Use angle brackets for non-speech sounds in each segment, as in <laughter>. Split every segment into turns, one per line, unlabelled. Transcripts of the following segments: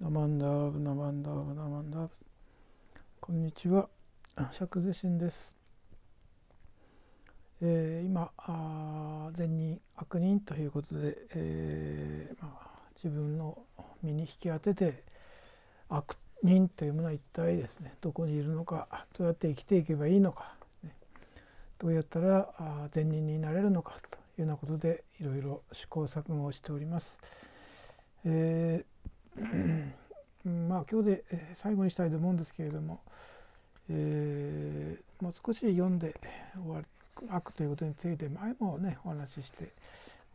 ナマンダーブナマンダーブナマンダーブこんにちは釈是神です、えー、今あ善人悪人ということで、えー、まあ、自分の身に引き当てて悪人というものは一体ですねどこにいるのかどうやって生きていけばいいのか、ね、どうやったらあ善人になれるのかというようなことでいろいろ試行錯誤をしております。えーまあ今日で最後にしたいと思うんですけれども、えー、もう少し読んで終わり悪ということについて前もねお話しして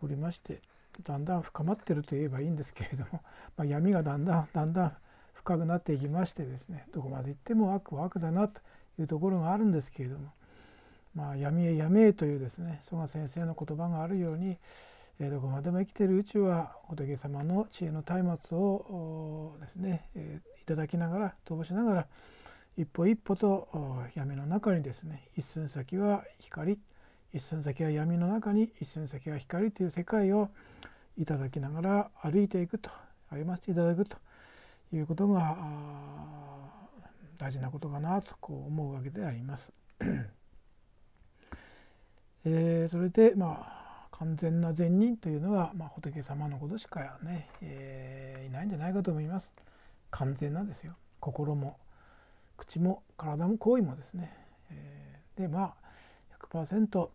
おりましてだんだん深まってると言えばいいんですけれども、<laughs> まあ、闇がだんだんだんだん深くなっていきましてですねどこまで行っても悪は悪だなというところがあるんですけれども、まあ、闇へ闇へというですね曽我先生の言葉があるように、どこまでも生きているうちは仏様の知恵の松明をですねいただきながらばしながら一歩一歩と闇の中にですね一寸先は光一寸先は闇の中に一寸先は光という世界をいただきながら歩いていくと歩ませていただくということが大事なことかなとこう思うわけであります。<coughs> えー、それでまあ完全な善人というのは、まあ、仏様のことしかね、えー、いないんじゃないかと思います。完全なんですよ心も口も体も行為もですね。えー、でまあ100%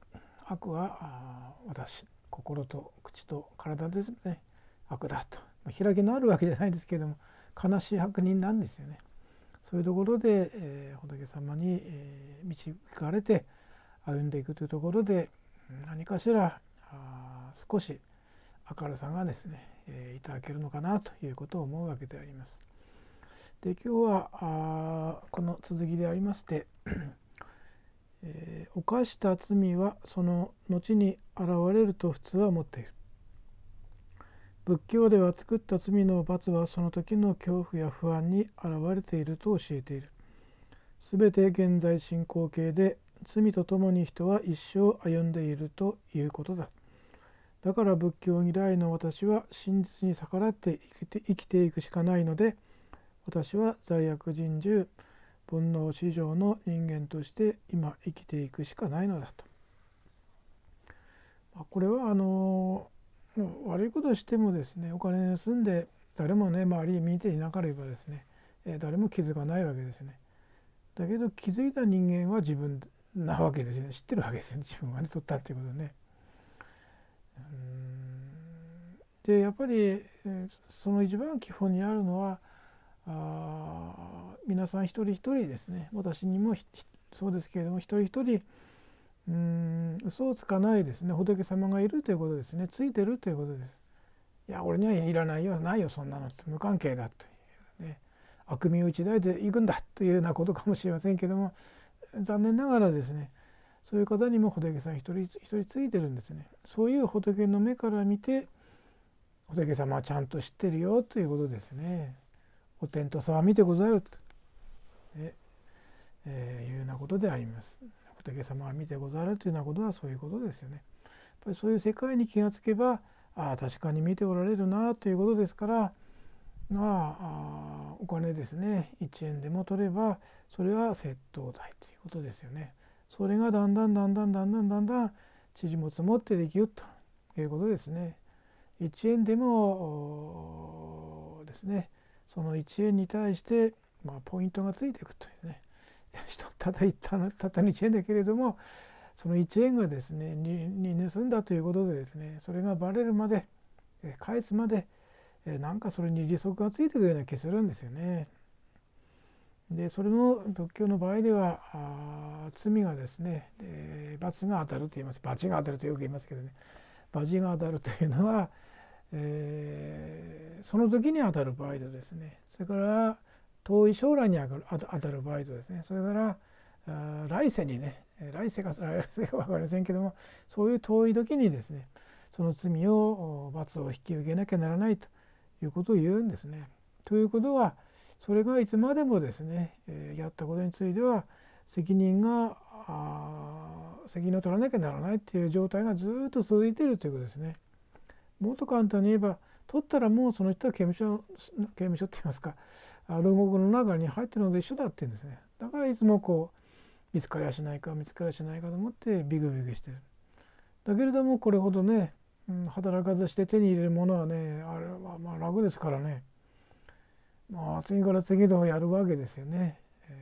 悪は私心と口と体ですね悪だとま開きのあるわけじゃないですけども悲しい悪人なんですよね。そういうところで、えー、仏様に、えー、導かれて歩んでいくというところで何かしら少し明るさがですね、えいただけるのかなということを思うわけであります。で今日はこの続きでありまして、<clears throat> えー、犯した罪はその後に現れると普通は思っている。仏教では作った罪の罰はその時の恐怖や不安に現れていると教えている。すべて現在進行形で罪とともに人は一生歩んでいるということだ。だから仏教以来の私は真実に逆らって生きて生きていくしかないので私は罪悪人獣煩悩至上の人間として今生きていくしかないのだと。まあ、これはあの悪いことしてもですねお金盗んで誰もね周り見ていなければですね誰も気づかないわけですね。だけど気づいた人間は自分なわけですね知ってるわけですよ、ね、自分がね取ったっていうことね。でやっぱりその一番基本にあるのはあ皆さん一人一人ですね私にもそうですけれども一人一人うん嘘をつかないですね仏様がいるということですねついてるということです。いや俺にはいらないよないよそんなのって無関係だというね悪名を抱いていくんだというようなことかもしれませんけども残念ながらですねそういう方にも仏さん一人一人ついてるんですねそういう仏の目から見て仏様はちゃんと知ってるよということですねお天道様は見てござると、えいうようなことであります仏様は見てござるというようなことはそういうことですよねやっぱりそういう世界に気がつけばああ確かに見ておられるなということですからまあお金ですね1円でも取ればそれは窃盗罪ということですよね。それがだんだんだんだんだんだんだんだん縮も積もってできるということですね。1円でもですねその1円に対して、まあ、ポイントがついていくというね人 <laughs> ただたったのた1円だけれどもその1円がですねに盗んだということでですねそれがバレるまで返すまでなんかそれに利息がついてくるような気するんですよね。でそれも仏教の場合では罪がですね、え罰が当たると言います罰が当たるとよく言いますけどね罰が当たるというのは、えー、その時に当たる場合とですねそれから遠い将来に当たる場合とですねそれからあ来世にね来世か来世か分かりませんけどもそういう遠い時にですねその罪を罰を引き受けなきゃならないということを言うんですね。ということはそれがいつまでもですね、えやったことについては責任があ責任を取らなきゃならないっていう状態がずっと続いているということですね。もっと簡単に言えば取ったらもうその人は刑務所刑務所って言いますか牢獄の中に入ってるので一緒だって言うんですね。だからいつもこう見つかりやしないか見つかりやしないかと思ってビグビグしてる。だけれどもこれほどねうん、働かずして手に入れるものはねあれはまあ楽ですからねまあ、次から次とやるわけですよね。え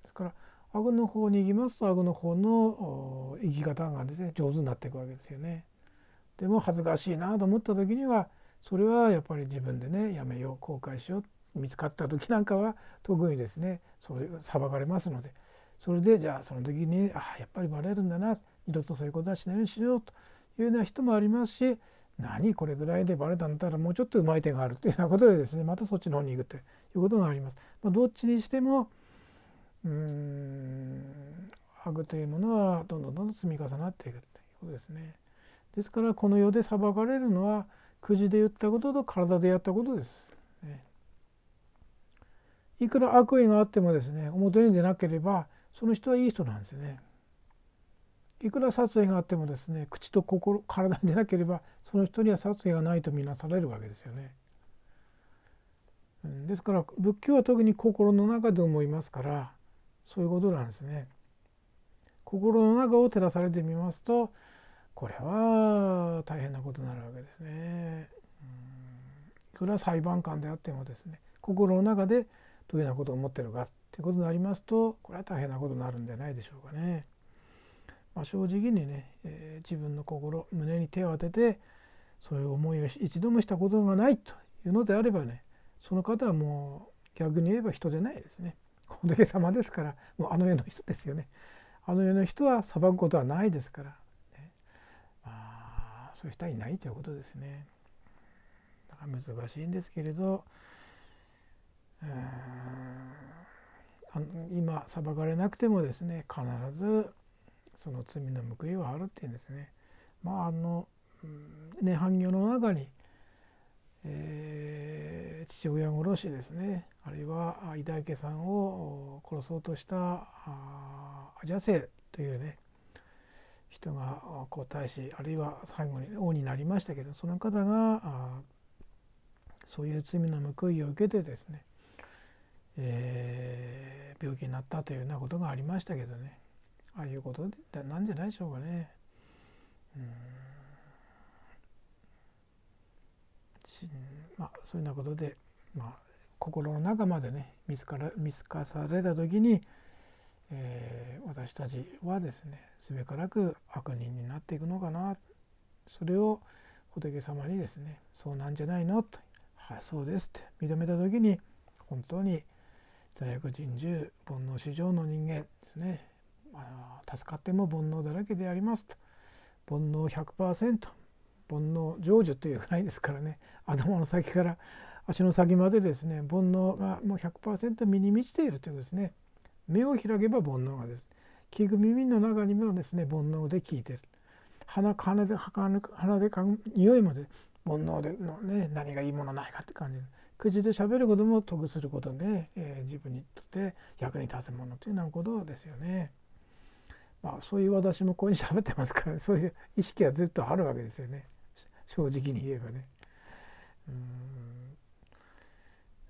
ー、ですから顎の方に行きますと顎の方の生き方がですね上手になっていくわけですよね。でも恥ずかしいなと思った時にはそれはやっぱり自分でねやめよう後悔しよう見つかった時なんかは特にですねそういう裁かれますのでそれでじゃあその時にあやっぱりバレるんだな二度とそういうことはしないようにしようというような人もありますし何これぐらいでバレたんだったらもうちょっとうまい手があるっていうようなことでですねまたそっちの方に行くということがあります。まあ、どっちにしてもうん悪というものはどんどんどんどん積み重なっていくということですね。ですからこの世で裁かれるのはくじで言ったことと体でやったことです。ね、いくら悪意があってもですね表に出なければその人はいい人なんですよね。いくら殺意があってもですね口と心体でなければその人には殺意がないと見なされるわけですよね。ですから仏教は特に心の中で思いますからそういうことなんですね。心の中を照らされてみますとこれは大変なことになるわけですね。いくら裁判官であってもですね心の中でどういうようなことを思ってるかっていうことになりますとこれは大変なことになるんじゃないでしょうかね。まあ、正直にね、えー、自分の心胸に手を当ててそういう思いを一度もしたことがないというのであればねその方はもう逆に言えば人じゃないですね仏様ですからもうあの世の人ですよねあの世の人は裁くことはないですから、ね、まあそういう人はいないということですねだから難しいんですけれどうん今裁かれなくてもですね必ずその罪の報いはあるっていうんですね。まああの涅槃行の中に、えー、父親殺しですねあるいは伊大家さんを殺そうとしたアジャセというね人が皇太子あるいは最後に王になりましたけどその方がそういう罪の報いを受けてですね、えー、病気になったというようなことがありましたけどねああいうことなんじゃないでしょうかね。うんまあ、そういうようなことで、まあ、心の中までね見つから見透かされた時に、えー、私たちはですねすべからく悪人になっていくのかなそれを仏様にですね「そうなんじゃないの?」と「はいそうです」って認めた時に本当に罪悪人獣煩悩至上の人間ですね助かっても煩悩だらけでありますと煩悩100%煩悩成就というぐらいですからね <laughs> 頭の先から足の先までですね煩悩がもう100%身に満ちているということですね目を開けば煩悩が出る聞く耳の中にもですね煩悩で聞いてる鼻金で鼻で嗅ぐ匂いまで煩悩でのね何がいいものないかって感じ口で喋ることも得することで、えー、自分にとって役に立つものというようなことですよね。まあ、そういう私もこういうに喋ってますから、ね、<laughs> そういう意識はずっとあるわけですよね正直に言えばね。うん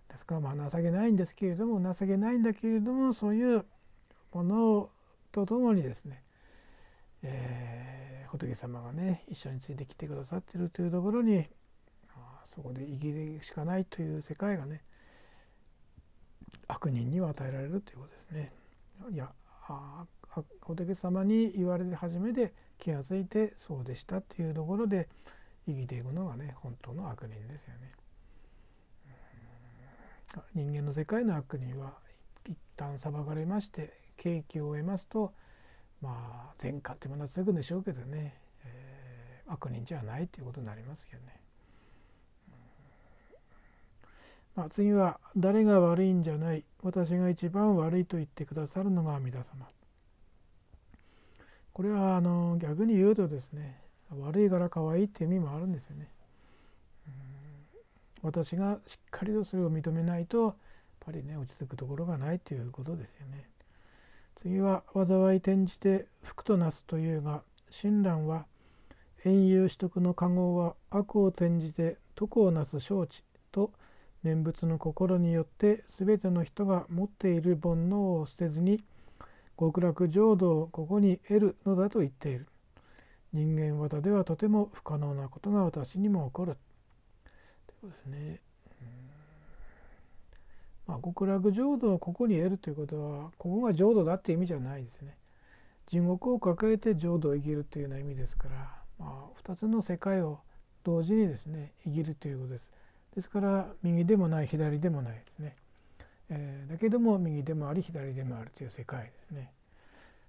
ですからまあ情けないんですけれども情けないんだけれどもそういうものとともにですね、えー、仏様がね一緒についてきてくださってるというところにそこで生きるしかないという世界がね悪人には与えられるということですね。いやあ仏様に言われて初めて気が付いてそうでしたというところで生きていくのがね本当の悪人ですよね。人間の世界の悪人は一旦裁かれまして刑期を終えますとまあ善果ってものは続くんでしょうけどね、えー、悪人じゃないということになりますけどね。まあ、次は「誰が悪いんじゃない私が一番悪いと言ってくださるのが阿弥陀様」これはあの逆に言うとですね悪いから可愛いっていう意味もあるんですよね。私がしっかりとそれを認めないとやっぱりね落ち着くところがないということですよね。次は「災い転じて福となす」というが親鸞は「遠遊取得の加護は悪を転じて徳をなす承知」と念仏の心によって全ての人が持っている煩悩を捨てずに「極楽浄土をここに得るのだと言っている人間技ではとても不可能なことが私にも起こるということですね。まあ、極楽浄土をここに得るということはここが浄土だって意味じゃないですね。地獄を抱えて浄土を生きるというような意味ですから、まあ、2つの世界を同時にですね生きるということです。ですから右でもない左でもないですね。えー、だけども右でもあり左でもあるという世界ですね。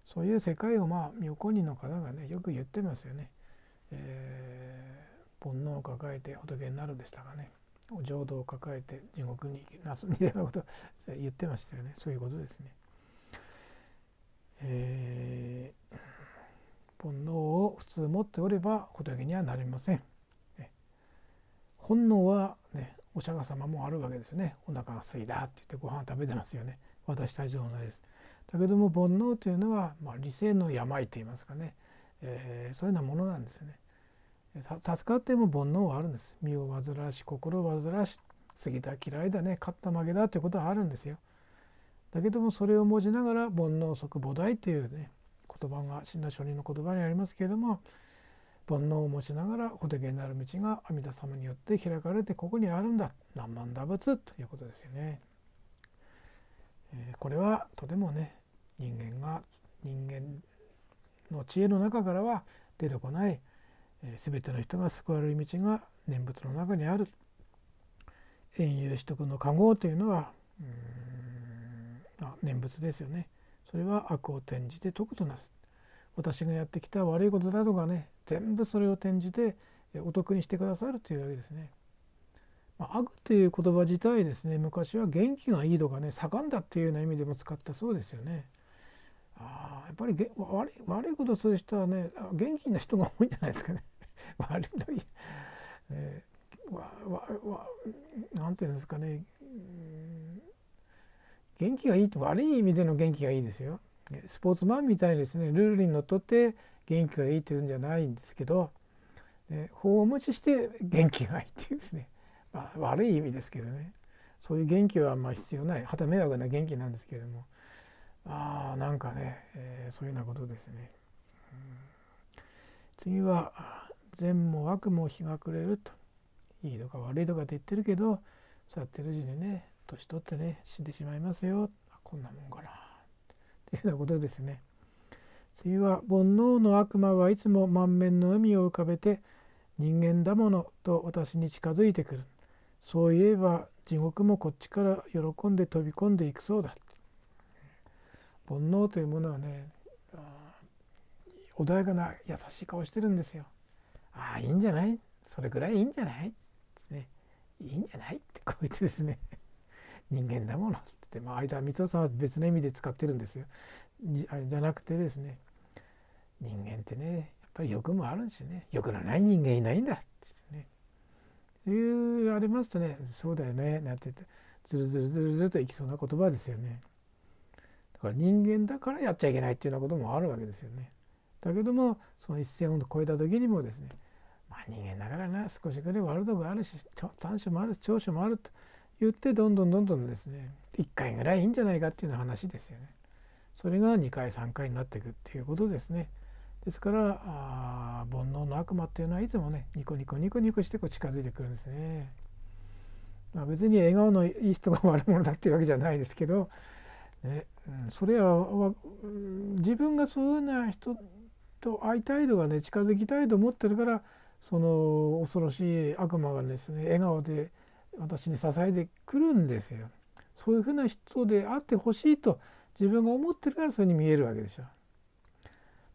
そういう世界をまあ妙高人の方がねよく言ってますよね。えー、煩悩を抱えて仏になるでしたがね浄土を抱えて地獄に行きなすみたいなこと言ってましたよねそういうことですね。えー、煩悩を普通持っておれば仏にはなりません。本能はねお釈迦様もあるわけですよねお腹がすいだって言ってご飯食べてますよね私たちの同ですだけども煩悩というのは、まあ、理性の病といいますかね、えー、そういうようなものなんですね助かっても煩悩はあるんです身を煩わし心を煩わし過ぎた嫌いだね勝った負けだということはあるんですよだけどもそれを文字ながら煩悩即菩提というね言葉が死んだ書人の言葉にありますけれども煩悩を持ちながら仏になる道が阿弥陀様によって開かれてここにあるんだ何万打仏ということですよね。えこれはとてもね人間が人間の知恵の中からは出てこない、え全ての人が救われる道が念仏の中にある遠遊取得の加護というのはうんあ念仏ですよね。それは悪を転じて徳となす私がやってきた悪いことだとかね全部それを転じてお得にしてくださるというわけですね。まあ、悪という言葉自体ですね昔は元気がいいとかね盛んだっていうような意味でも使ったそうですよね。あやっぱり悪い悪いことする人はね元気な人が多いんじゃないですかね。<laughs> 悪いとい、えー、て言うんですかね元気がいいと悪い意味での元気がいいですよ。スポーツマンみたいにですねルールにのっとって元気がいいというんじゃないんですけど法を無視して元気がいいっていうですね、まあ、悪い意味ですけどねそういう元気はあんまり必要ないはた迷惑な元気なんですけれどもあなんかね、えー、そういうようなことですね。うん、次は「善も悪も日が暮れる」と「いいとか悪いとか」って言ってるけどそうやってるうちにね年取ってね死んでしまいますよこんなもんかな。というようなことですね。次は「煩悩の悪魔はいつも満面の海を浮かべて人間だものと私に近づいてくる」「そういえば地獄もこっちから喜んで飛び込んでいくそうだ」煩悩というものはね穏やかな優しい顔してるんですよ。ああいいんじゃないそれぐらいいいんじゃない、ね、いいんじゃないってこう言ってですね人間だものっつって、まあ、間は光雄さんは別の意味で使ってるんですよじゃなくてですね人間ってねやっぱり欲もあるしね欲のない人間いないんだってってね言われますとねそうだよねなんて言ってずるずるずるずるといきそうな言葉ですよね。だから人間だからやっちゃいけないっていうようなこともあるわけですよね。だけどもその一線を越えた時にもですねまあ人間だからな少しぐらい悪いとこあるし短所もある長所もあると言ってどんどんどんどんですね1回ぐらいいいんじゃないかっていうような話ですよね。それが2回3回になっていくっていうことですね。ですからあ煩悩の悪魔っていうのはいつもねニコニコニコニコしてこう近づいてくるんですね。まあ、別に笑顔のいい人が悪者だっていうわけじゃないですけど、ねうん、それは自分がそういうような人と会いたいとかね近づきたいと思ってるからその恐ろしい悪魔がですね笑顔で私に支えてくるんですよ。そういうふうな人であってほしいと自分が思ってるからそれに見えるわけでしょ。だか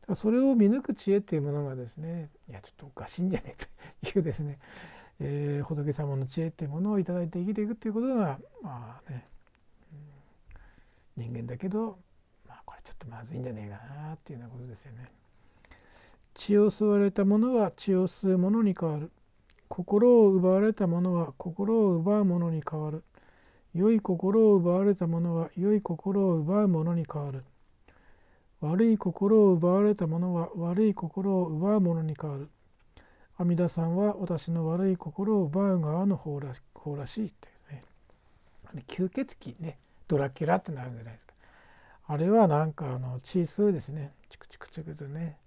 らそれを見抜く知恵っていうものがですねいやちょっとおかしいんじゃねえというですね、えー、仏様の知恵っていうものを頂いて生きていくっていうことがまあね、人間だけど、まあ、これちょっとまずいんじゃねえかなっていうようなことですよね。血を吸われたものは血を吸うものに変わる。心を奪われた者は心を奪う者に変わる。良い心を奪われた者は良い心を奪う者に変わる。悪い心を奪われた者は悪い心を奪う者に変わる。阿弥陀さんは私の悪い心を奪う側の方ら方らしいっていうね。吸血鬼ね、ドラキュラってなるんじゃないですか。あれはなんかあのチースですね。チクチクチクとね。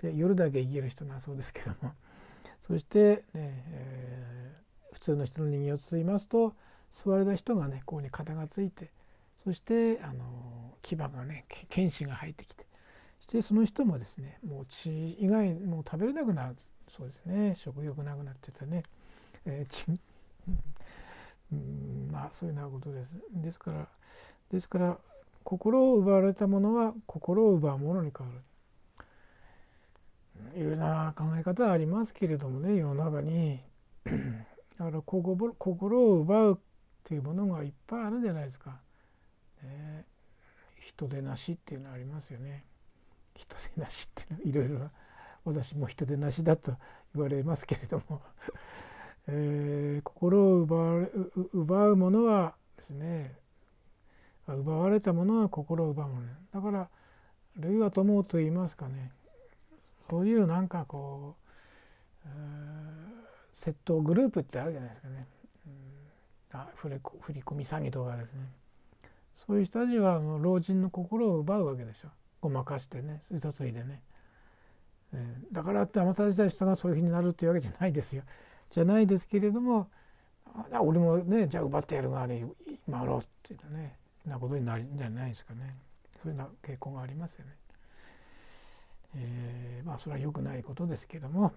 で夜だけ生きる人なそうですけども。そして、ねえー、普通の人の人間を包いますと座れた人がねここに肩がついてそしてあの牙がね剣士が入ってきてそしてその人もですねもう血以外もう食べれなくなるそうですね食欲なくなっててね、えー、血うんまあそういうようなことです。ですからですから心を奪われたものは心を奪うものに変わる。いろいろな考え方ありますけれどもね世の中に <clears throat> だから心心を奪うというものがいっぱいあるじゃないですか。ね、人でなしっていうのありますよね。人でなしっていうのいろいろ私も人でなしだと言われますけれども <laughs> えー、心を奪奪うものはですね奪われたものは心を奪うものだから類は友と言いますかねそういうなんかこう窃盗グループってあるじゃないですかね、あ振り込み詐欺とかですねそういう人たちは老人の心を奪うわけでょう。ごまかしてね嘘ついでね、えー、だからって騙された人がそういうふうになるっていうわけじゃないですよじゃないですけれどもあ俺もねじゃあ奪ってやるがあれ回ろうっていうねなことになるんじゃないですかねそういうな傾向がありますよね。えー、まあそれは良くないことですけども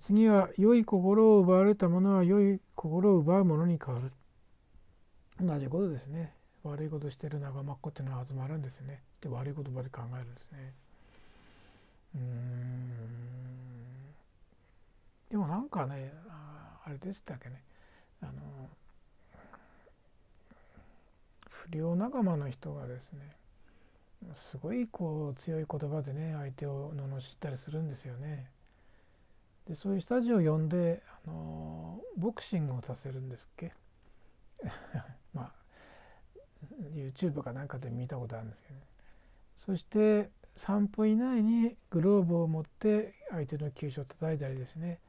次は良い心を奪われた者は良い心を奪う者に変わる同じことですね悪いことしてる仲間っ子っていうのは集まるんですよねで悪い言葉で考えるんですねうんでもなんかねあれでしたっけねあの不良仲間の人がですねすごいこう強い言葉でね相手を罵ったりするんですよね。でそういうタジオを呼んで、あのボクシングをさせるんですっけ <laughs> まあ YouTube かなんかで見たことあるんですけど、ね、そして3分以内にグローブを持って相手の球種を叩いたりですね、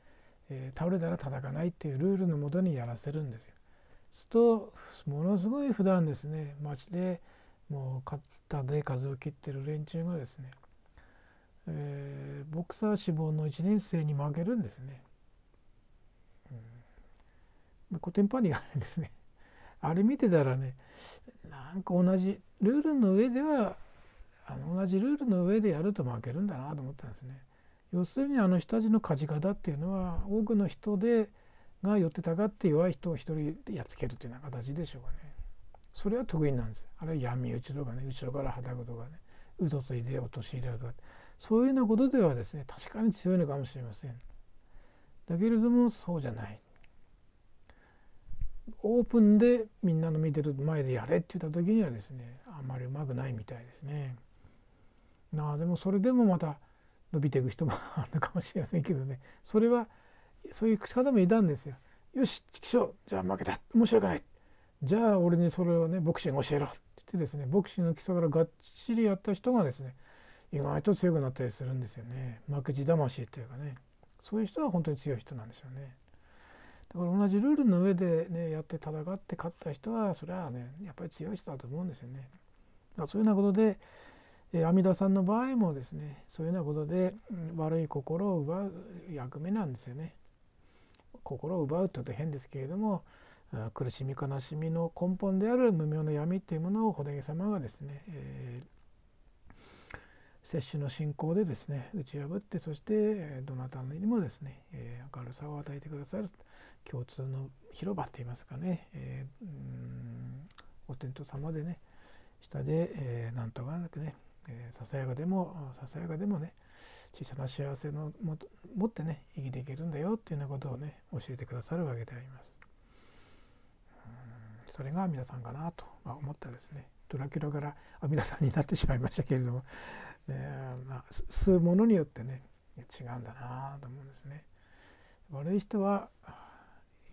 えー、倒れたら叩かないっていうルールのもとにやらせるんですよ。するとものすごい普段ですね街でもう肩で風を切ってる連中がですね、えー、ボクサー志望の1年生に負けるんですね。うん、コテンパンリがあですね。<laughs> あれ見てたらねなんか同じルールの上ではあの同じルールの上でやると負けるんだなと思ったんですね。要するにあの人たちの勝ち方っていうのは多くの人でが寄ってたがって弱い人を一人でやっつけるというような形でしょうかね。それは得意なんですあるいは闇討ちとかね後ろからはたくとかねうどついで陥れるとかそういうようなことではですね確かに強いのかもしれませんだけれどもそうじゃないオープンでみんなの見てる前でやれって言った時にはですねあんまりうまくないみたいですね。なあでもそれでもまた伸びていく人もあるのかもしれませんけどねそれはそういう口方もいたんですよ。よし畜生じゃあ負けた面白くないじゃあ俺にそれをねボクシング教えろって言ってですねボクシングの基礎からがっちりやった人がですね意外と強くなったりするんですよね負け魂というかねそういう人は本当に強い人なんですよねだから同じルールの上でねやって戦って勝った人はそれはねやっぱり強い人だと思うんですよねだそういうようなことで、え阿弥陀さんの場合もですねそういうようなことで、悪い心を奪う役目なんですよね心を奪うってこと変ですけれども苦しみ悲しみの根本である無明の闇というものを仏様がですね、えー、摂取の信仰でですね打ち破ってそしてどなたにもですね、えー、明るさを与えてくださる共通の広場といいますかね、えー、お天道様でね下で、えー、なんとかなくね、えー、ささやかでもささやかでもね小さな幸せのも持ってね生きていけるんだよっていうようなことをね教えてくださるわけであります。それが阿弥陀さんかなと思ったですねドラキュラから阿弥陀さんになってしまいましたけれども、ねまあ、吸うものによってね違うんだなと思うんですね。悪い人は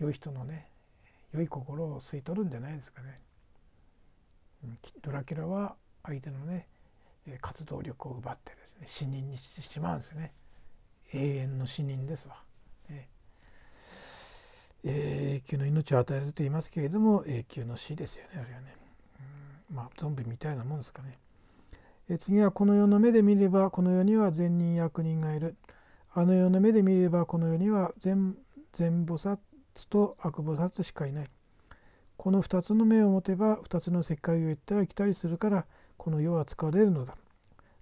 良い人のね良い心を吸い取るんじゃないですかね。ドラキュラは相手のね活動力を奪ってですね死人にしてしまうんですね。永遠の死人ですわ。永久の命を与えると言いますけれども永久の死ですよねあれはね、うん、まあゾンビみたいなもんですかねえ次はこの世の目で見ればこの世には善人悪人がいるあの世の目で見ればこの世には善善菩薩と悪菩薩しかいないこの2つの目を持てば2つの世界を行ったり来たりするからこの世は疲れるのだ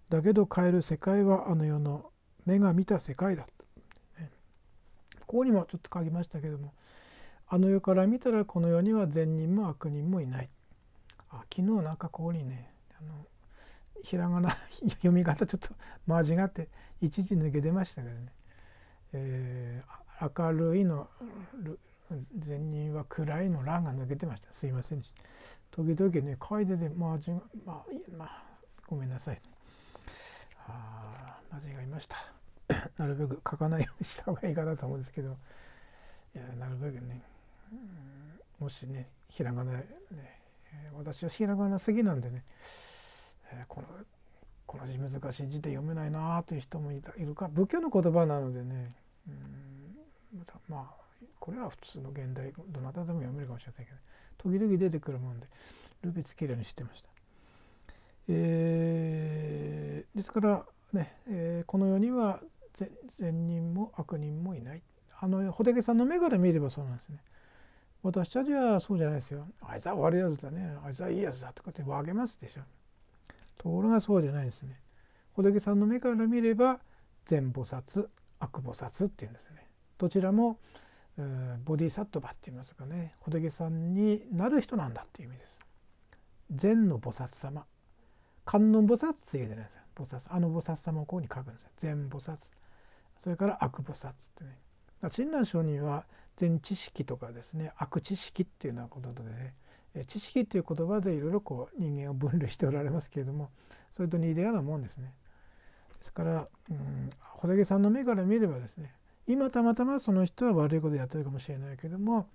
だけど変える世界はあの世の目が見た世界だここにもちょっと書きましたけどもあの世から見たらこの世には善人も悪人もいない。あ昨日なんかここにねあのひらがな <laughs> 読み方ちょっと間違って一時抜け出ましたけどね。えー、明るいの善人は暗いの「欄が抜けてましたすいません時々ね書いてて間違まあ、まあ、ごめんなさいあ間違いました。<coughs> なるべく書かないようにした方がいいかなと思うんですけどいやなるべくね、うん、もしねひらがなね私はひらがな好きなんでね、えー、このこの字難しい字で読めないなという人もいたいるか仏教の言葉なのでね、うん、まあこれは普通の現代どなたでも読めるかもしれませんけど、ね、時々出てくるもんでルビつけるようにしてました。えー、ですからね、えー、この世には善人も悪人もいないあの仏さんの目から見ればそうなんですね私たちはそうじゃないですよあいつは悪いやつだねあいつはいいやつだとかって分けますでしょところがそうじゃないですね仏さんの目から見れば善菩薩悪菩薩っていうんですねどちらもボディサットバって言いますかね仏さんになる人なんだっていう意味です善の菩薩様観音菩薩って言うじゃないですか菩薩あの菩薩様をここに書くんですよ善菩薩それから悪菩薩ってね親鸞上人は全知識とかですね悪知識っていうようなことでね知識っていう言葉でいろいろこう人間を分類しておられますけれどもそれと似たようなもんですね。ですからうん仏さんの目から見ればですね今たまたまその人は悪いことやってるかもしれないけども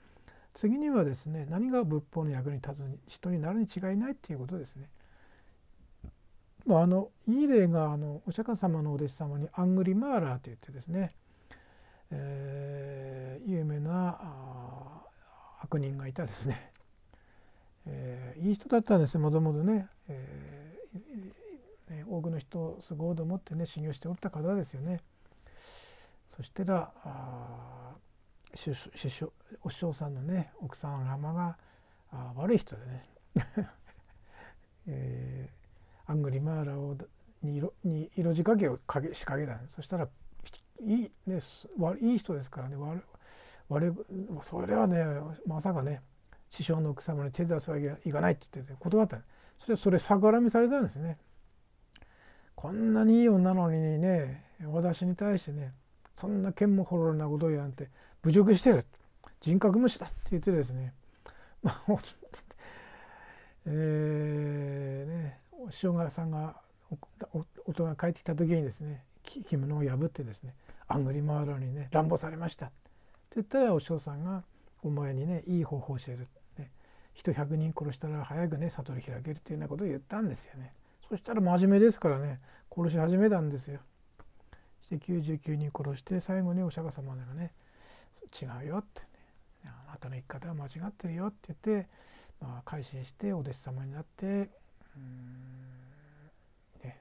次にはですね何が仏法の役に立つ人になるに違いないっていうことですね。もあのいい例があのお釈迦様のお弟子様にアングリマーラーといってですね、えー、有名な悪人がいたですね、えー、いい人だったんですもともとね、えー、ね多くの人を都合いと思ってね修行しておった方ですよね。そしたらあお師匠さんのね奥さん浜があ悪い人でね、<laughs> えーアングリマーラをに色に色仕掛けをかけ仕掛けたそしたらいい,、ね、いい人ですからね悪悪それはねまさかね師匠の奥様に手出すわけいかないって言ってて断ったそしてそれ逆恨みされたんですね。こんなにいい女なのにね私に対してねそんな剣もほろろなことを言なんて侮辱してる人格無視だって言ってですねまあ <laughs> えーね塩川さんが夫が帰ってきた時にですね着物を破ってですね「あんぐり回るのにね乱暴されました」って言ったらお匠さんが「お前にねいい方法を教える」ね「人100人殺したら早くね悟り開ける」っていうようなことを言ったんですよね。そしたら真面目ですからね殺し始めたんですよ。して99人殺して最後にお釈迦様がね「違うよ」ってね「あなたの生き方は間違ってるよ」って言って、まあ、改心してお弟子様になってね、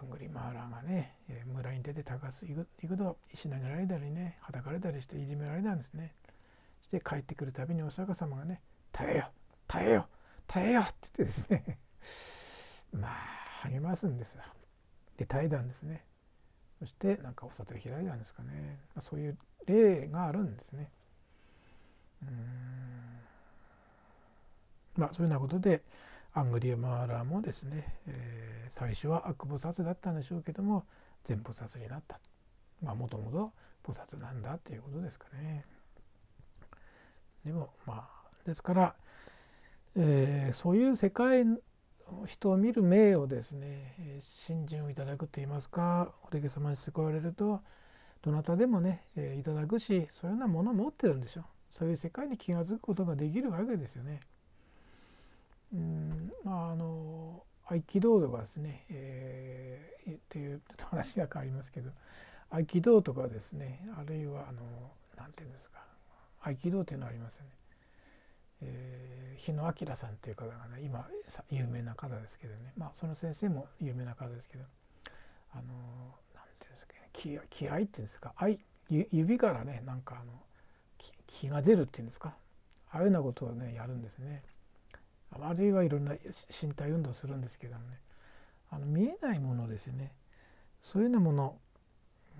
アングリーマーラーがね村に出て高須行くと石投げられたりねはたかれたりしていじめられたんですね。して帰ってくるたびにお釈迦様がね「耐えよ耐えよ耐えよ」って言ってですね <laughs> まあ励ますんですで耐えたんですね。そしてなんかお悟り開いたんですかね、まあ、そういう例があるんですね。うんまあそういうようなことでアングリア・マーラーもですね、えー、最初は悪菩薩だったんでしょうけども全菩薩になったまあもともと菩薩なんだということですかね。でもまあですから、えー、そういう世界の人を見る名をですね信心をいただくといいますか仏様に救われるとどなたでもねいただくしそういうようなものを持ってるんでしょそういう世界に気が付くことができるわけですよね。うんまああの合気道とかですね、えー、っていう話が変わりますけど合気道とかですねあるいはあのなんていうんですか合気道というのはありますよね。えー、日野明さんという方がね今有名な方ですけどね、まあ、その先生も有名な方ですけどあのなんていうんですかね気気合っていうんですか愛指からねなんかあの気が出るっていうんですかああいうようなことをねやるんですね。あるいはいろんな身体運動するんですけどもねあの見えないものですねそういうようなもの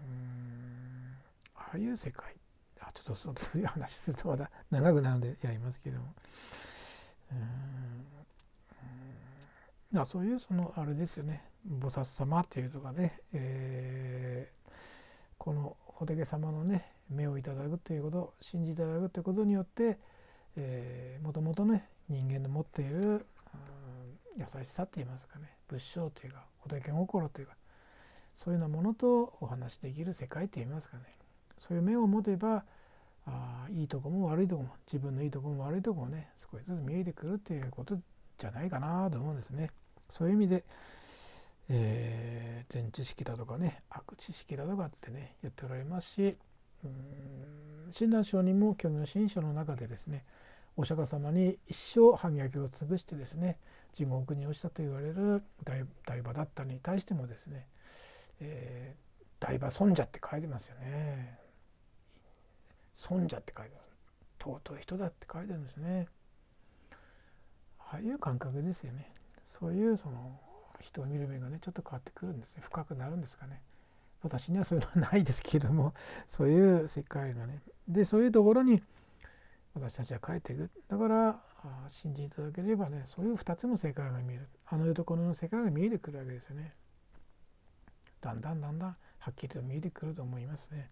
うんああいう世界あちょっとそういう話するとまだ長くなるのでやりますけどもうんそういうそのあれですよね菩薩様っていうとかね、えー、この仏様のね目をいただくということ信じていただくということによってもともとね人間の持っている優しさといいますかね仏性というか仏心というかそういうようなものとお話しできる世界といいますかねそういう目を持てばあいいとこも悪いとこも自分のいいとこも悪いとこもね少しずつ見えてくるということじゃないかなと思うんですね。そういう意味で、えー、全知識だとかね悪知識だとかってね言っておられますしうん診断書にも虚無心書の中でですねお釈迦様に一生歯磨きを潰してですね地獄に落ちたと言われる大場だったに対してもですね、えー、大場尊者って書いてますよね尊者って書いてます尊い人だって書いてるんですねああいう感覚ですよねそういうその人を見る目がねちょっと変わってくるんですね深くなるんですかね私にはそういうのはないですけどもそういう世界がねでそういうところに私たちは変えていくだから信じいただければねそういう2つの世界が見えるあの世とこの世の世界が見えてくるわけですよねだんだんだんだんはっきりと見えてくると思いますね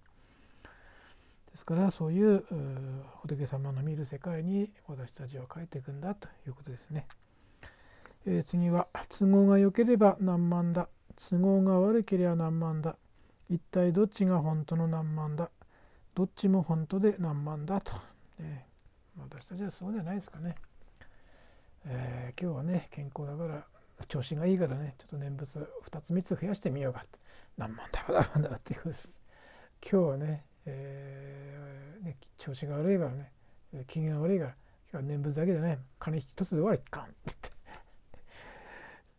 ですからそういう仏様の見る世界に私たちは変えていくんだということですね、えー、次は都合が良ければ何万だ都合が悪ければ何万だ一体どっちが本当の何万だどっちも本当で何万だとね、私たちはそうじゃないですかね。えー、今日はね健康だから調子がいいからねちょっと念仏2つ3つ増やしてみようかって何万だだだだっていうことです。今日はね,、えー、ね調子が悪いからね機嫌悪いから今日は念仏だけじゃない金一つで終わりカンってっ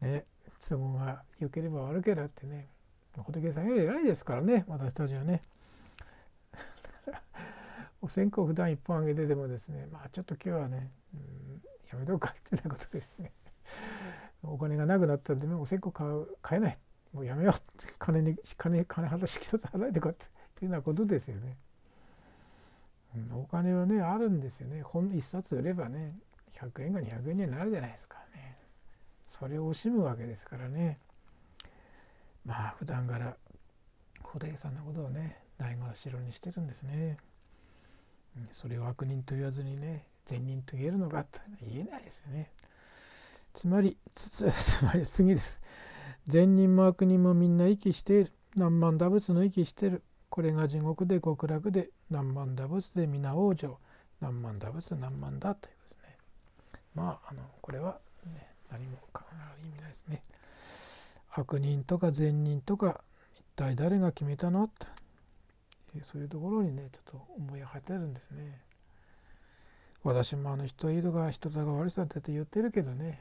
てね都合が良ければ悪ければってね仏さんより偉いですからね私たちはね。お線香普段一本あげてでもですねまあちょっと今日はね、うん、やめとくかってなことですねお金がなくなったんでもお線香買う買えないもうやめよう金に金金払しきそって払えてこっていうようなことですよね、うん、お金はねあるんですよね本一冊売ればね100円が200円になるじゃないですかねそれを惜しむわけですからねまあ普段から布袋さんのことをねないがらしろにしてるんですね。それを悪人と言わずにね善人と言えるのかと言えないですよねつまり <laughs> つまり次です善人も悪人もみんな息している何万打仏の息してるこれが地獄で極楽で何万打仏で皆往生何万打仏何万だということですねまああのこれは、ね、何も考える意味ないですね悪人とか善人とか一体誰が決めたのそういうところにねちょっと思い当てるんですね。私もあの人いるが人だが悪さだって言ってるけどね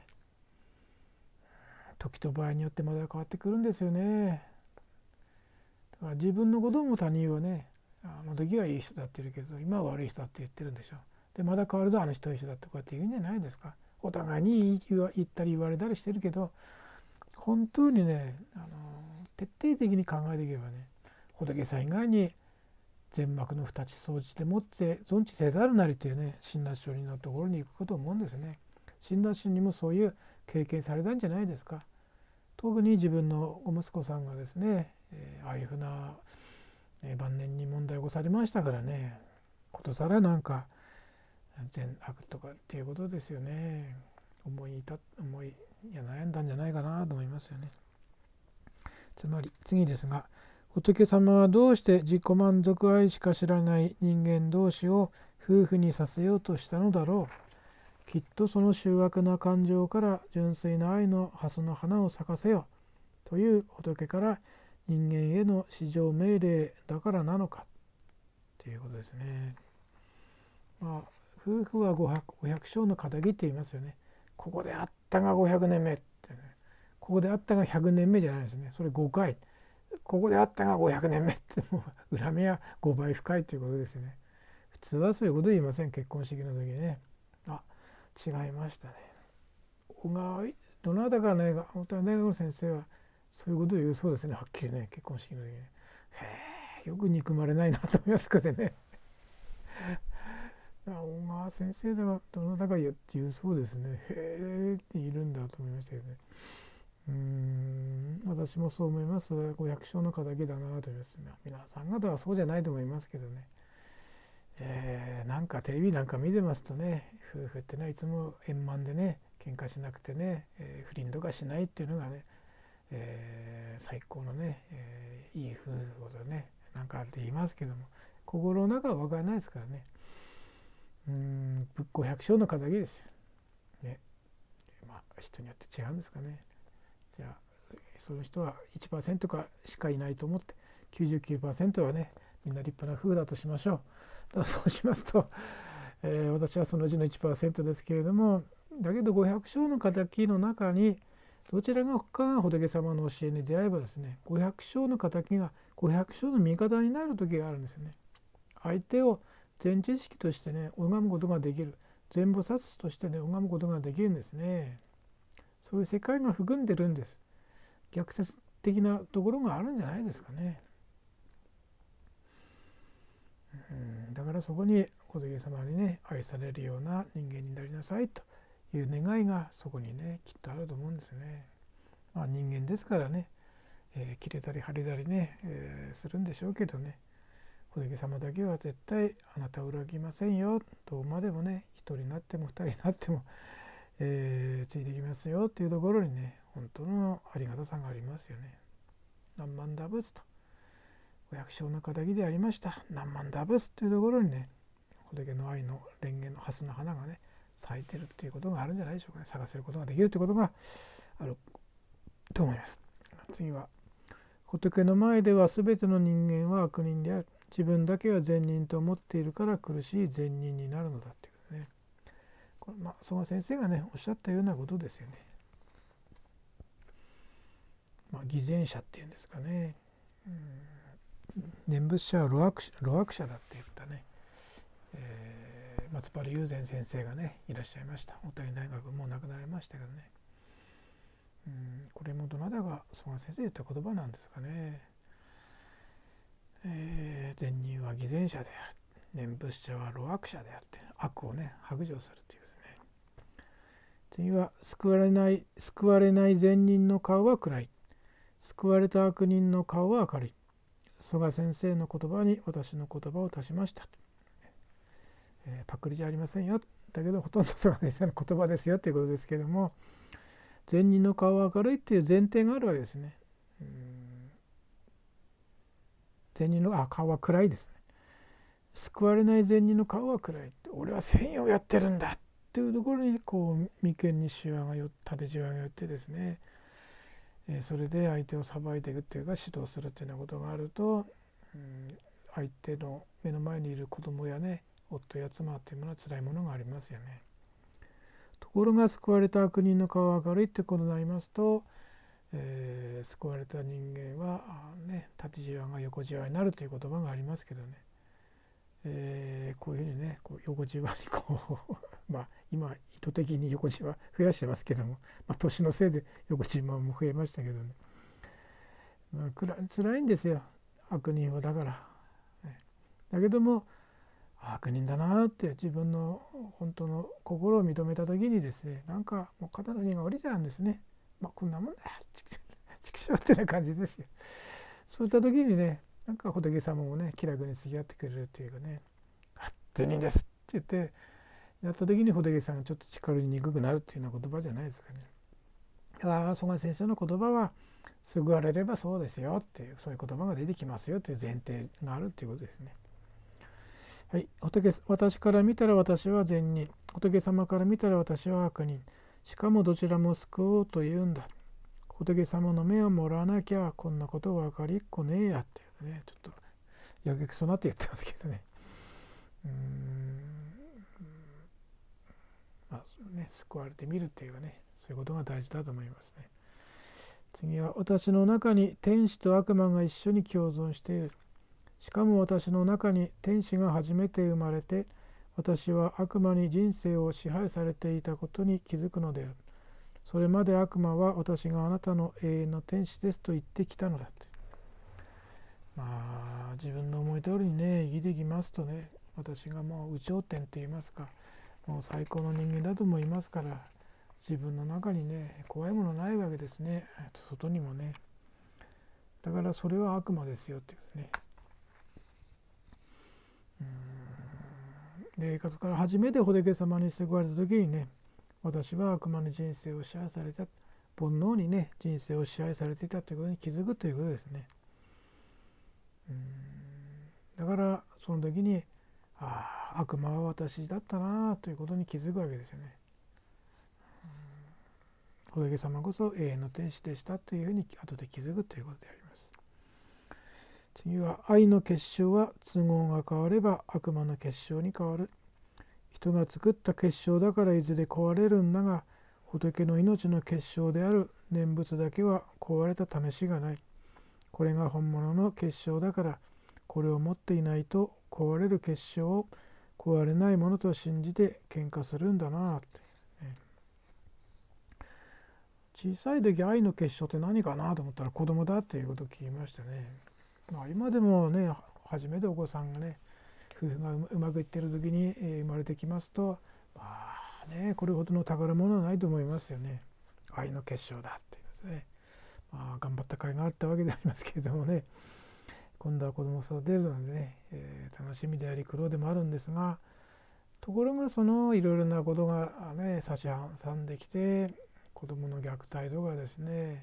時と場合によってまだ変わってくるんですよね。だから自分のことも他人はねあの時はいい人だって言うけど今は悪い人だって言ってるんでしょ。でまだ変わるとあの人一緒だってこうやって言うんじゃないですか。お互いに言ったり言われたりしてるけど本当にねあの徹底的に考えていけばね仏さん以外に全幕の二ち掃除でもって存知せざるなりというね診断書のところに行くかと思うんですね。診断書にもそういう経験されたんじゃないですか。特に自分のお息子さんがですね、えー、ああいうふうな、えー、晩年に問題を起こされましたからねことさらなんか善悪とかっていうことですよね思いた思いや悩んだんじゃないかなと思いますよね。つまり次ですが仏様はどうして自己満足愛しか知らない人間同士を夫婦にさせようとしたのだろうきっとその醜悪な感情から純粋な愛の蓮の花を咲かせよという仏から人間への至上命令だからなのかということですね。まあ、夫婦は500 500の仇って言いますよね。ここであったが500年目ってね。ここであったが100年目じゃないですね。それ5回。ここであったが500年目ってもう恨みは5倍深いということですね。普通はそういうこと言いません結婚式の時ね。あ違いましたね。小川どなたか画本当は大学の先生はそういうことを言うそうですねはっきりね結婚式の時ね。へえよく憎まれないなと思いますけどね。小 <laughs> 川先生ではどなたか言うそうですね。へえっているんだと思いましたけどね。うん私もそう思いますご百姓の方だけだなといます、皆さん方はそうじゃないと思いますけどね、えー、なんかテレビなんか見てますとね夫婦ってのはいつも円満でね喧嘩しなくてね、えー、不倫とかしないっていうのがね、えー、最高のね、えー、いい夫婦ほどねなんかって言いますけども心の中は分からないですからねうん5百姓の仇ですねまあ人によって違うんですかね。じゃあその人は1%かしかいないと思って99%はねみんな立派な風だとしましょう。だそうしますと、えー、私はそのうちの1%ですけれどもだけど500章の敵の中にどちらがかが仏様の教えに出会えばですね500の敵が500の味方になる時があるんですよね。相手を全知識としてね拝むことができる全菩薩としてね拝むことができるんですね。そういう世界が含んでるんです逆説的なところがあるんじゃないですかね。うんだからそこに仏様にね愛されるような人間になりなさいという願いがそこにねきっとあると思うんですね。まあ、人間ですからね、えー、切れたり腫れたりね、えー、するんでしょうけどね仏様だけは絶対あなたを裏切りませんよどうまでもね一人になっても二人になってもえー、ついてきますよっていうところにね本当のありがたさがありますよね。何万ダブスとお百姓の敵でありました何万ダブスというところにね仏の愛の蓮華の蓮の花がね咲いてるっていうことがあるんじゃないでしょうかね探せることができるということがあると思います。次は仏の前では全ての人間は悪人である自分だけは善人と思っているから苦しい善人になるのだっていうこれまあ曽我先生がねおっしゃったようなことですよね。まあ、偽善者っていうんですかね、念仏者は露悪悪者だって言ったね、えー、松原雄善先生がねいらっしゃいました大谷大学もう亡くなりましたけどね、うん、これもどなたが曽我先生言った言葉なんですかね。えー、善人は偽善者である念仏者は露悪者であって悪をね白状するという次は救われない救われない善人の顔は暗い救われた悪人の顔は明るい曽我先生の言葉に私の言葉を足しましたえー、パクリじゃありませんよだけどほとんど曽我先生の言葉ですよということですけども善人の顔は明るいという前提があるわけですね。善人のあ顔は暗いですね。救われない善人の顔は暗い俺は繊意をやってるんだというところにこう眉間にしわがよ縦じわが寄ってですね、えー、それで相手をさばいていくっていうか指導するっていうようなことがあると、うん、相手の目の前にいる子供やね夫や妻っていうものは辛いものがありますよね。ところが救われた悪人の顔は明るいってことになりますと、えー、救われた人間は、ね、縦じわが横じわになるという言葉がありますけどね、えー、こういうふうにねこう横じわにこうまあ、今意図的に横島増やしてますけども、まあ、年のせいで横島も増えましたけどね、まあ、くら辛いんですよ悪人はだから。だけども悪人だなって自分の本当の心を認めた時にですねなんかもう肩の荷が下りちゃうんですね。まあ、こんなもんだ <laughs> 畜生ってな感じですよ。そういった時にねなんか仏様もね気楽に付き合ってくれるというかね「勝手にです」って言ってやった時に仏さんがちょっと力にくくなるっていうような言葉じゃないですかね。だから曽我先生の言葉はわれればそうですよっていうそういう言葉が出てきますよという前提があるっていうことですね。はい、仏私から見たら私は善人仏様から見たら私は悪人しかもどちらも救おうと言うんだ仏様の目をもらわなきゃこんなこと分かりっこねえやっていうねちょっとやけくそなって言ってますけどね。うんまあね、救われてみるというかねそういうことが大事だと思いますね。次は私の中に天使と悪魔が一緒に共存している。しかも私の中に天使が初めて生まれて私は悪魔に人生を支配されていたことに気づくのである。それまで悪魔は私があなたの永遠の天使ですと言ってきたのだって。まあ自分の思い通りにね生きていきますとね私がもう有頂天と言いますかもう最高の人間だと思いますから自分の中にね怖いものないわけですね外にもねだからそれは悪魔ですよっていうねうんで活から初めて仏様に救われた時にね私は悪魔の人生を支配された煩悩にね人生を支配されていたということに気づくということですね。うんだからその時にああ悪魔は私だったなということに気づくわけですよね。仏様こそ永遠の天使でしたというふうに後で気づくということであります。次は愛の結晶は都合が変われば悪魔の結晶に変わる。人が作った結晶だからいずれ壊れるんだが仏の命の結晶である念仏だけは壊れた試しがない。これが本物の結晶だからこれを持っていないと壊れる結晶を壊れないものと信じて喧嘩するんだなって、ね、小さい時愛の結晶って何かなと思ったら子供だっていうことを聞きましたね、まあ、今でもね初めてお子さんがね夫婦がうまくいってる時にえ生まれてきますとまあねこれほどの宝物はないと思いますよね愛の結晶だっていうですね、まあ、頑張った甲斐があったわけでありますけれどもね今度は子供を育てるのでね、えー、楽しみであり苦労でもあるんですがところがそのいろいろなことがね差し挟んできて子供の虐待とかですね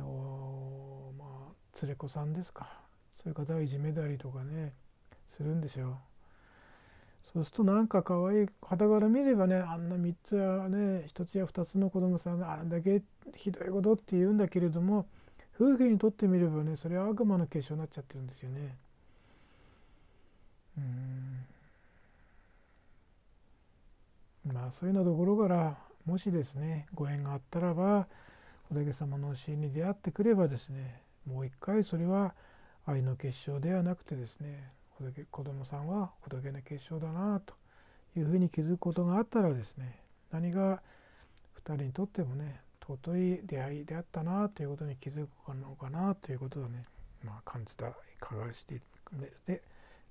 おまあ連れ子さんですかそういう方をいじめたりとかねするんですよ。そうするとなんか可愛い傍から見ればねあんな3つやね1つや2つの子供さんがあれだけひどいことって言うんだけれども風景にとってみればねそれは悪魔の結晶になっちゃってるんですよね。うんまあそういうようなところからもしですねご縁があったらば仏様の教えに出会ってくればですねもう一回それは愛の結晶ではなくてですね子供さんは仏の結晶だなというふうに気づくことがあったらですね何が2人にとってもね尊い出会いであったなということに気づくのかなということをね、まあ、感じた加賀してで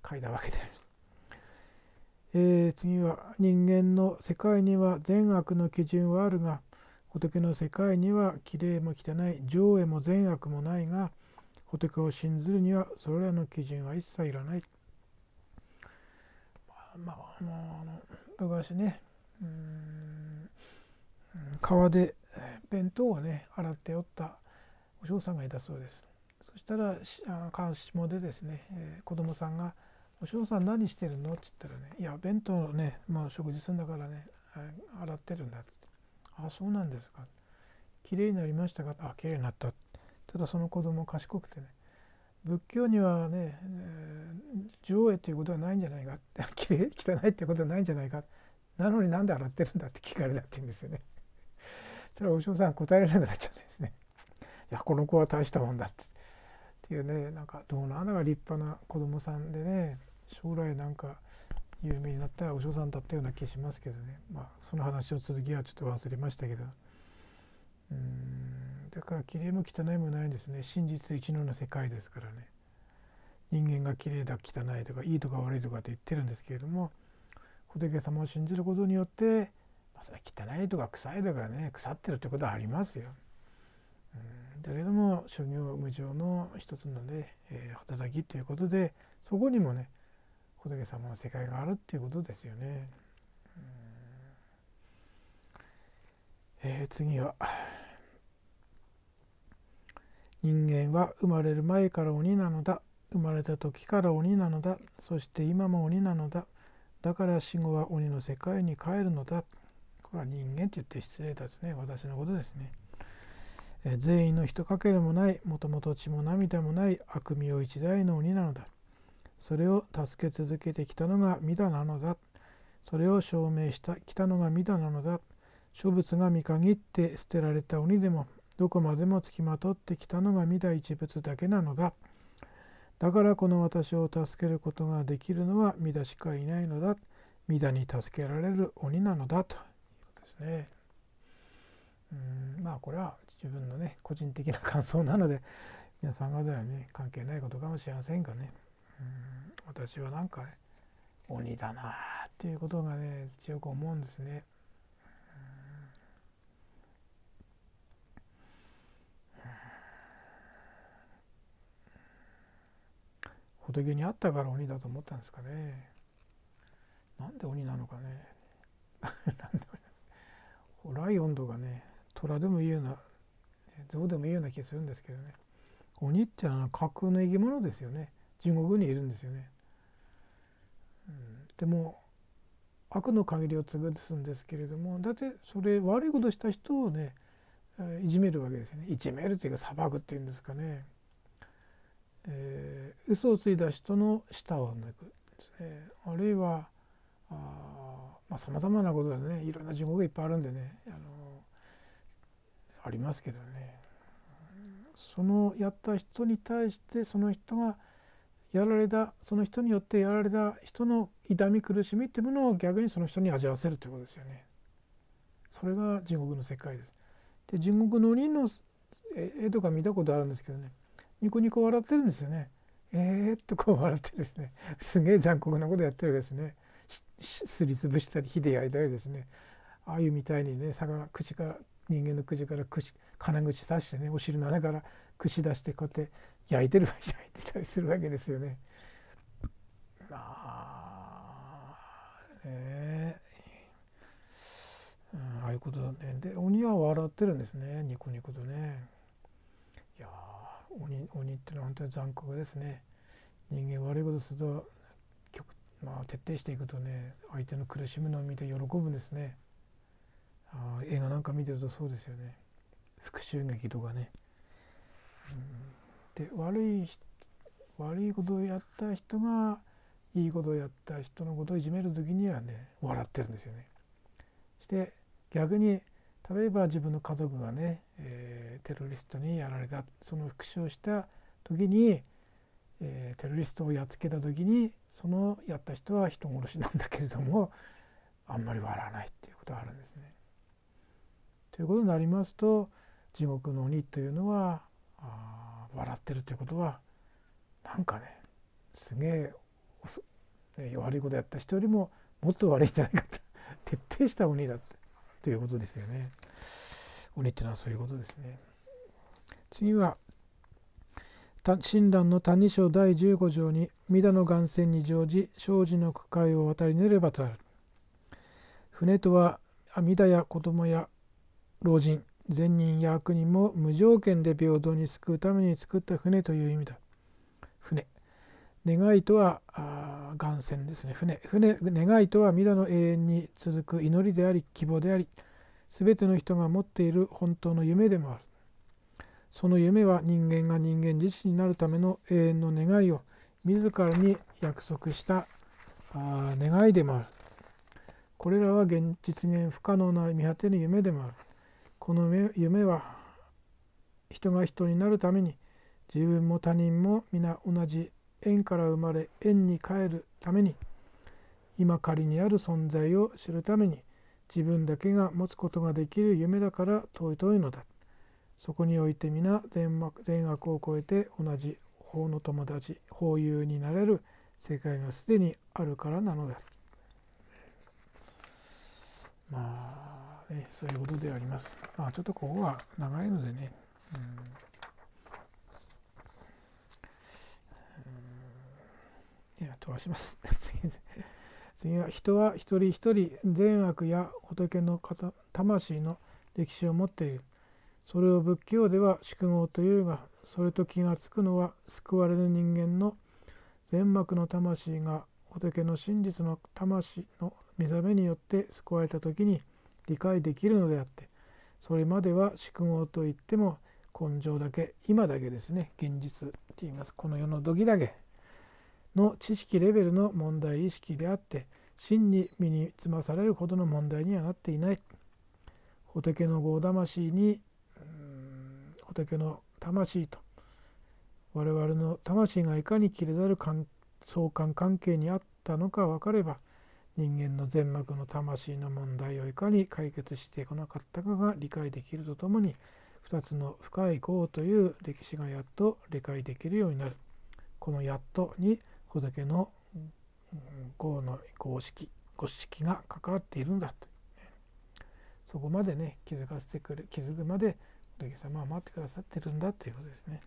書いたわけであ <laughs> えー、次は人間の世界には善悪の基準はあるが仏の世界にはきれいも汚い上へも善悪もないが仏を信ずるにはそれらの基準は一切いらない。まあ、あの昔ねうん川で弁当をね洗っておったお嬢さんがいたそうですそしたら監視もでですね、えー、子供さんが「お嬢さん何してるの?」って言ったらね「いや弁当のねまあ、食事すんだからね洗ってるんだ」って「あそうなんですか」綺麗になりましたか?」あ綺麗になった」ただその子供賢くてね仏教にはね、えー、上下ということはないんじゃないか <laughs> 汚いということはないんじゃないかなのになんで洗ってるんだって聞かれたって言うんですよね。それは大島さん答えられなくなっちゃうんですね「<laughs> いやこの子は大したもんだ」ってっていうねなんかどうなんだか立派な子供さんでね将来なんか有名になったお嬢さんだったような気しますけどね、まあ、その話の続きはちょっと忘れましたけどうんだから綺麗も汚いもないんですね真実一のの世界ですからね人間が綺麗だ汚いとかいいとか悪いとかって言ってるんですけれども仏様を信じることによってそれは汚いとか臭いとかね腐ってるってことはありますよ。うん、だけども諸行無常の一つのね、えー、働きということでそこにもね仏様の世界があるっていうことですよね。うん、えー、次は「人間は生まれる前から鬼なのだ生まれた時から鬼なのだそして今も鬼なのだだから死後は鬼の世界に帰るのだ」これは人間って言って失礼ですね私のことですね、え全員の人かけるもないもともと血も涙もない悪名一代の鬼なのだそれを助け続けてきたのが弥陀なのだそれを証明したきたのが弥陀なのだ諸仏が見限って捨てられた鬼でもどこまでもつきまとってきたのが弥陀一物だけなのだだからこの私を助けることができるのは弥陀しかいないのだ。弥陀に助けられる鬼なのだとですね。うんまあこれは自分のね個人的な感想なので皆さん方にはね関係ないことかもしれませんがねうん私はなんか、ね、鬼だなっていうことがね強く思うんですね。仏にあったから鬼だと思ったんですかね。なんで鬼なのかね。なんでライオンとかね虎でもいいような象でもいいような気がするんですけどね鬼ってのは架空の生き物ですよね地獄にいるんですよね。うん、でも悪の限りを潰すんですけれどもだってそれ悪いことした人をねいじめるわけですよねいじめるというか裁くっていうんですかね、えー、嘘をついた人の舌を抜くですねあるいはあさまざ、あ、まなことでねいろんな地獄がいっぱいあるんでねあのありますけどねそのやった人に対してその人がやられたその人によってやられた人の痛み苦しみっていうものを逆にその人に味わわせるということですよね。それが地獄の世界です。で地獄の鬼の絵とか見たことあるんですけどねニコニコ笑ってるんですよね。えー、っとこう笑ってですねすげえ残酷なことやってるわけですね。すりつぶしたり火で焼いたりですねああいうみたいにね魚口から人間の口から口金口刺してねお尻の穴から串出してこうやって焼いてる焼いてたりするわけですよね。ああねうん、ああいうことだねで鬼は笑ってるんですねニコニコとね。いや鬼鬼ってのは本当に残酷ですね。人間悪いことするとまあ、徹底していくとね相手の苦しむのを見て喜ぶんですねあ映画なんか見てるとそうですよね復讐劇とかね、うん、で悪い悪いことをやった人がいいことをやった人のことをいじめる時にはね笑ってるんですよねして逆に例えば自分の家族がね、えー、テロリストにやられたその復讐をした時にえー、テロリストをやっつけた時にそのやった人は人殺しなんだけれどもあんまり笑わないっていうことがあるんですね。ということになりますと地獄の鬼というのはあ笑ってるということはなんかねすげえ悪いことやった人よりももっと悪いんじゃないかって徹底した鬼だということですよね。鬼っていうのはそういうことですね。次は親鸞の「歎異抄」第15条に「三田の眼線に乗じ生じの区界を渡りぬればとある」船とは弥陀や子供や老人善人や悪人も無条件で平等に救うために作った船という意味だ船願いとは眼線ですね船船願いとは三田の永遠に続く祈りであり希望であり全ての人が持っている本当の夢でもあるその夢は人間が人間自身になるための永遠の願いを自らに約束したあ願いでもある。これらは現実現不可能な見果ての夢でもある。この夢は人が人になるために自分も他人も皆同じ縁から生まれ縁に帰るために今仮にある存在を知るために自分だけが持つことができる夢だから尊いのだ。そこにおいて皆善悪を超えて同じ法の友達法友になれる世界がすでにあるからなのだまあねそういうことであります。まあちょっとここは長いのでね、うん、いや飛ばします <laughs> 次は人は一人一人善悪や仏の魂の歴史を持っているそれを仏教では宿業というがそれと気がつくのは救われる人間の全幕の魂が仏の真実の魂の目覚めによって救われた時に理解できるのであってそれまでは宿業といっても根性だけ今だけですね現実って言いますこの世の時だけの知識レベルの問題意識であって真に身につまされるほどの問題にはなっていない仏の業魂に仏の魂と我々の魂がいかに切れざる相関関係にあったのか分かれば人間の全膜の魂の問題をいかに解決してこなかったかが理解できるとともに2つの深い業という歴史がやっと理解できるようになるこの「やっと」に仏の業の公式五式が関わっているんだと、そこまでね気づかせてくれ気づくまでだけ様は待ってくださってるんだということですね。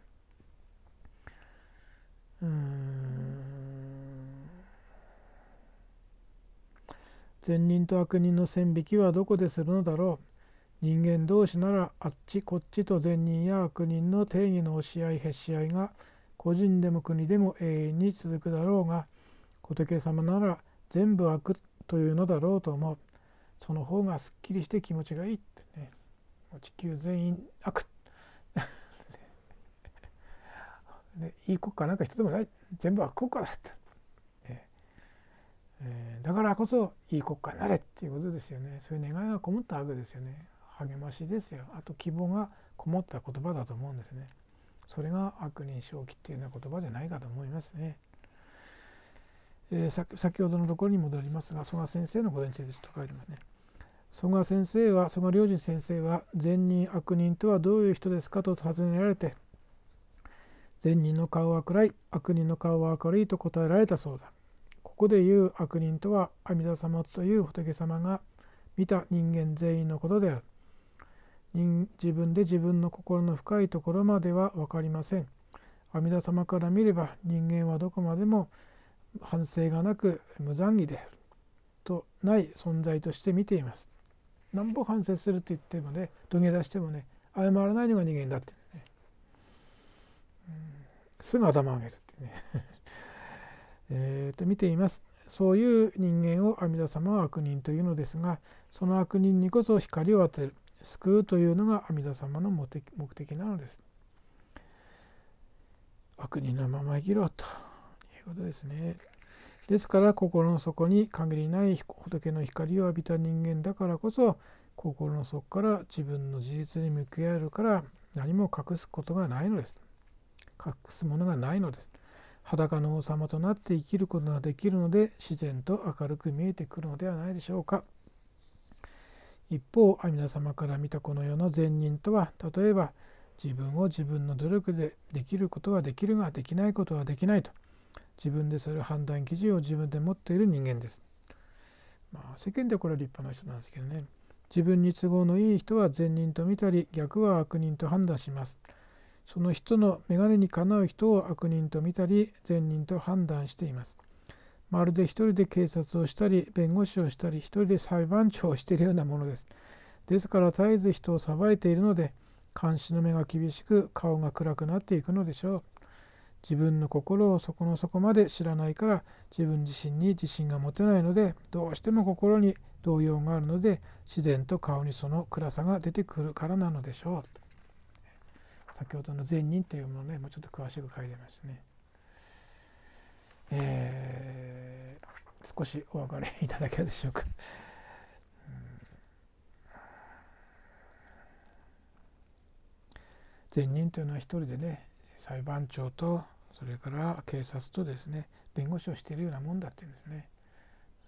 善人と悪人の線引きはどこでするのだろう人間同士ならあっちこっちと善人や悪人の定義の押し合いへし合いが個人でも国でも永遠に続くだろうが仏様なら全部悪というのだろうと思うその方がすっきりして気持ちがいいってね。地球全員悪 <laughs> ね、いい国家なんか一つもない全部悪国家だった、ねえー、だからこそいい国家になれっていうことですよねそういう願いがこもったわけですよね励ましですよあと希望がこもった言葉だと思うんですねそれが悪人正気っていうような言葉じゃないかと思いますね。えー、先ほどのところに戻りますが曽我先生のことについてちょっと書いてますね。曽我先生は曽我良人先生は善人悪人とはどういう人ですかと尋ねられて善人の顔は暗い悪人の顔は明るいと答えられたそうだここで言う悪人とは阿弥陀様という仏様が見た人間全員のことである人自分で自分の心の深いところまでは分かりません阿弥陀様から見れば人間はどこまでも反省がなく無残儀であるとない存在として見ていますなんぼ反省するって言ってもね土下座してもね謝らないのが人間だって、ね、すぐ頭上げるってね <laughs> えと見ていますそういう人間を阿弥陀様は悪人というのですがその悪人にこそ光を当てる救うというのが阿弥陀様の目的なのです悪人のまま生きろということですね。ですから心の底に限りない仏の光を浴びた人間だからこそ心の底から自分の事実に向き合えるから何も隠すことがないのです。隠すものがないのです。裸の王様となって生きることができるので自然と明るく見えてくるのではないでしょうか。一方阿弥陀様から見たこの世の善人とは例えば自分を自分の努力でできることはできるができないことはできないと。自分でそれ判断基準を自分で持っている人間です。まあ、世間ではこれは立派な人なんですけどね。自分に都合のいい人は善人と見たり逆は悪人と判断します。その人の眼鏡にかなう人を悪人と見たり善人と判断しています。まるで一人で警察をしたり弁護士をしたり一人で裁判長をしているようなものです。ですから絶えず人を裁いているので監視の目が厳しく顔が暗くなっていくのでしょう。自分の心をそこの底まで知らないから自分自身に自信が持てないのでどうしても心に動揺があるので自然と顔にその暗さが出てくるからなのでしょう先ほどの善人というものねもうちょっと詳しく書いてましたね、えー、少しお分かりいただけたでしょうか善人というのは一人でね裁判長とそれから警察とですね弁護士をしているようなもんだっていうんですね、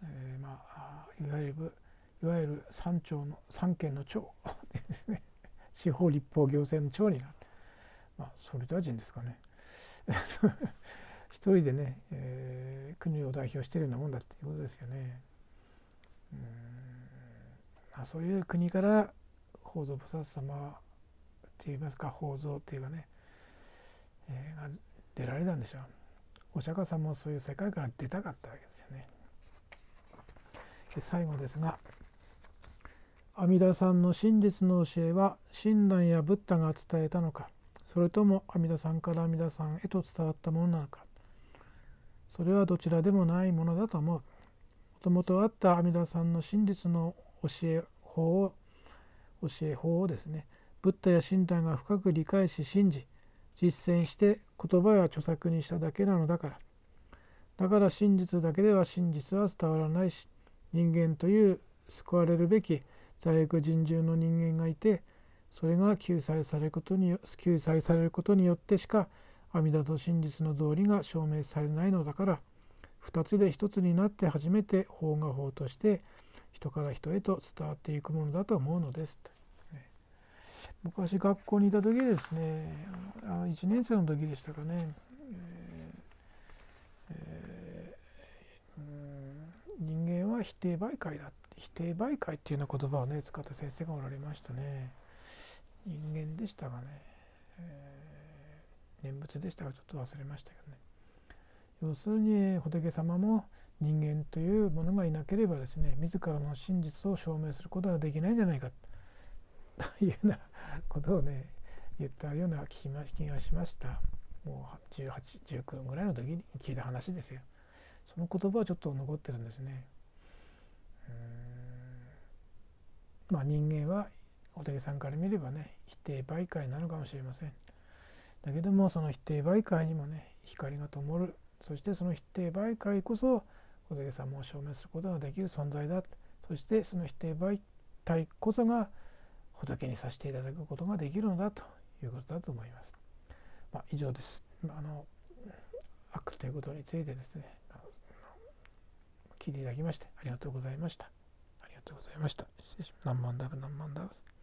えー、まあいわゆるいわゆる三庁の三権の長ですね <laughs> 司法立法行政の長になるまあ総理大臣ですかね <laughs> 一人でね、えー、国を代表しているようなもんだっていうことですよね。うんまあ、そういう国から法蔵菩薩様って言いますか法蔵っていうかねえが出られたんでしょうお釈迦様もそういう世界から出たかったわけですよねで最後ですが阿弥陀さんの真実の教えは親鸞やブッダが伝えたのかそれとも阿弥陀さんから阿弥陀さんへと伝わったものなのかそれはどちらでもないものだと思うもともとあった阿弥陀さんの真実の教え法を教え法をですねブッダや親鸞が深く理解し信じ実践して言葉や著作にしただけなのだからだから真実だけでは真実は伝わらないし人間という救われるべき罪悪人獣の人間がいてそれが救済されることに救済されることによってしか阿弥陀と真実の道理が証明されないのだから2つで1つになって初めて法が法として人から人へと伝わっていくものだと思うのです。昔学校にいた時ですねあの1年生の時でしたかね、えーえー、人間は否定媒介だ否定媒介っていうような言葉をね使った先生がおられましたね人間でしたがね、えー、念仏でしたがちょっと忘れましたけどね要するに仏様も人間というものがいなければですね自らの真実を証明することはできないんじゃないかと <laughs> いうようなことをね言ったような気がしましたもう1819ぐらいの時に聞いた話ですよその言葉はちょっと残ってるんですねうんまあ人間は大竹さんから見ればね否定媒介なのかもしれませんだけどもその否定媒介にもね光が灯るそしてその否定媒介こそ小竹さんも証明することができる存在だそしてその否定媒体こそが仏にさせていただくことができるのだということだと思います。まあ、以上です。あの悪ということについてですね聞いていただきましてありがとうございました。ありがとうございました。失礼します。何万ダブ何万ダブ。